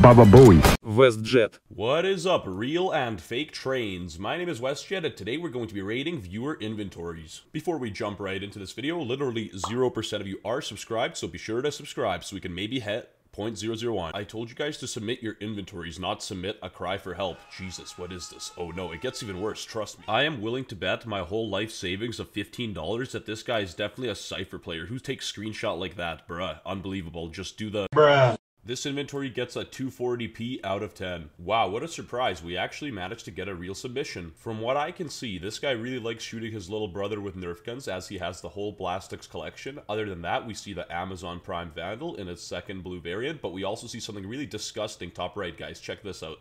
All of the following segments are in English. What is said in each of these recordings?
Baba Bowie. WestJet. What is up, real and fake trains? My name is WestJet, and today we're going to be rating viewer inventories. Before we jump right into this video, literally 0% of you are subscribed, so be sure to subscribe so we can maybe hit 0.001. I told you guys to submit your inventories, not submit a cry for help. Jesus, what is this? Oh no, it gets even worse, trust me. I am willing to bet my whole life savings of $15 that this guy is definitely a Cypher player who takes screenshot like that, bruh. Unbelievable, just do the... Bruh. This inventory gets a 240p out of 10. Wow, what a surprise. We actually managed to get a real submission. From what I can see, this guy really likes shooting his little brother with Nerf guns as he has the whole Blastix collection. Other than that, we see the Amazon Prime Vandal in its second blue variant, but we also see something really disgusting top right, guys. Check this out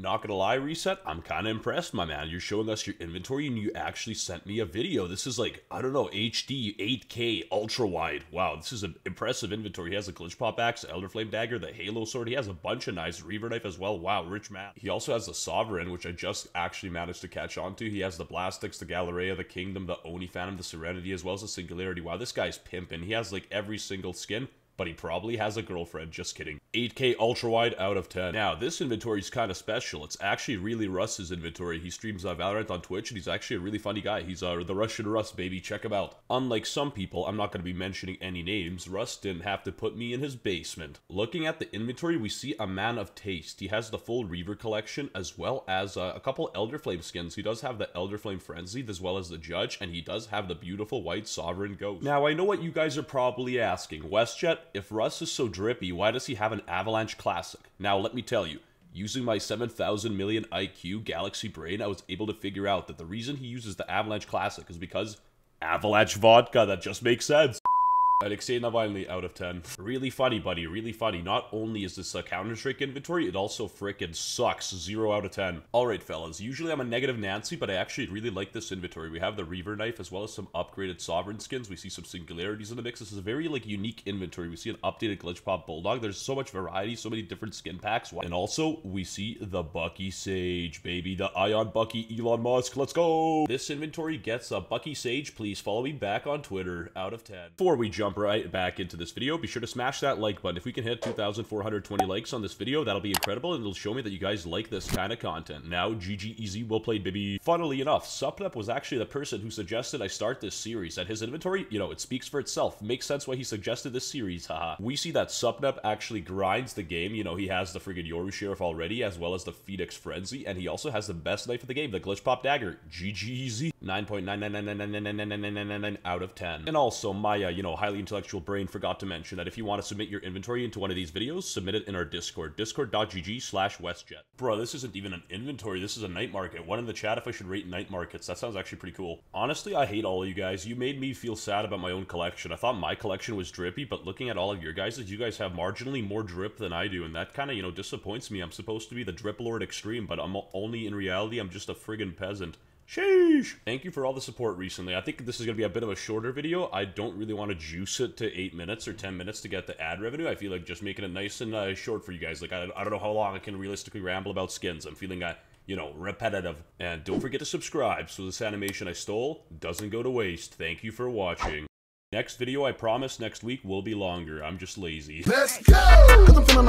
not gonna lie, Reset, I'm kind of impressed, my man. You're showing us your inventory and you actually sent me a video. This is like, I don't know, HD, 8K, ultra wide. Wow, this is an impressive inventory. He has a Glitch Pop Axe, Elder Flame Dagger, the Halo Sword. He has a bunch of knives, Reaver Knife as well. Wow, rich man. He also has the Sovereign, which I just actually managed to catch on to. He has the Blastix, the Galleria, the Kingdom, the Oni Phantom, the Serenity, as well as the Singularity. Wow, this guy's pimping. He has like every single skin but he probably has a girlfriend, just kidding. 8K ultra wide out of 10. Now, this inventory is kind of special. It's actually really Russ's inventory. He streams uh, Valorant on Twitch, and he's actually a really funny guy. He's uh, the Russian Russ, baby. Check him out. Unlike some people, I'm not going to be mentioning any names. Russ didn't have to put me in his basement. Looking at the inventory, we see a man of taste. He has the full Reaver collection, as well as uh, a couple Elder Flame skins. He does have the Elder Flame Frenzied, as well as the Judge, and he does have the beautiful white Sovereign Ghost. Now, I know what you guys are probably asking. WestJet if Russ is so drippy, why does he have an Avalanche Classic? Now, let me tell you, using my 7,000 million IQ galaxy brain, I was able to figure out that the reason he uses the Avalanche Classic is because Avalanche vodka, that just makes sense. Alexei Navalny out of 10. Really funny, buddy. Really funny. Not only is this a Counter-Strike inventory, it also fricking sucks. 0 out of 10. Alright, fellas. Usually I'm a negative Nancy, but I actually really like this inventory. We have the Reaver Knife as well as some upgraded Sovereign skins. We see some singularities in the mix. This is a very, like, unique inventory. We see an updated Glitch Pop Bulldog. There's so much variety, so many different skin packs. And also, we see the Bucky Sage, baby. The Ion Bucky Elon Musk. Let's go! This inventory gets a Bucky Sage. Please follow me back on Twitter. Out of 10. Before we jump jump right back into this video, be sure to smash that like button. If we can hit 2,420 likes on this video, that'll be incredible, and it'll show me that you guys like this kind of content. Now, GG Easy, will play baby. Funnily enough, Suplep was actually the person who suggested I start this series. At his inventory, you know, it speaks for itself. Makes sense why he suggested this series, haha. We see that Supnep actually grinds the game. You know, he has the friggin' Yoru Sheriff already, as well as the Phoenix Frenzy, and he also has the best knife of the game, the Glitch Pop Dagger. GG Easy. 9.999999999 out of 10. And also, Maya, you know, highly intellectual brain forgot to mention that if you want to submit your inventory into one of these videos, submit it in our Discord, discord.gg slash westjet. Bro, this isn't even an inventory, this is a night market. One in the chat if I should rate night markets. That sounds actually pretty cool. Honestly, I hate all of you guys. You made me feel sad about my own collection. I thought my collection was drippy, but looking at all of your guys', you guys have marginally more drip than I do, and that kind of, you know, disappoints me. I'm supposed to be the drip lord extreme, but I'm only in reality, I'm just a friggin' peasant. Sheesh. Thank you for all the support recently. I think this is going to be a bit of a shorter video. I don't really want to juice it to 8 minutes or 10 minutes to get the ad revenue. I feel like just making it nice and uh, short for you guys. Like, I, I don't know how long I can realistically ramble about skins. I'm feeling, uh, you know, repetitive. And don't forget to subscribe so this animation I stole doesn't go to waste. Thank you for watching. Next video, I promise, next week will be longer. I'm just lazy. Let's go!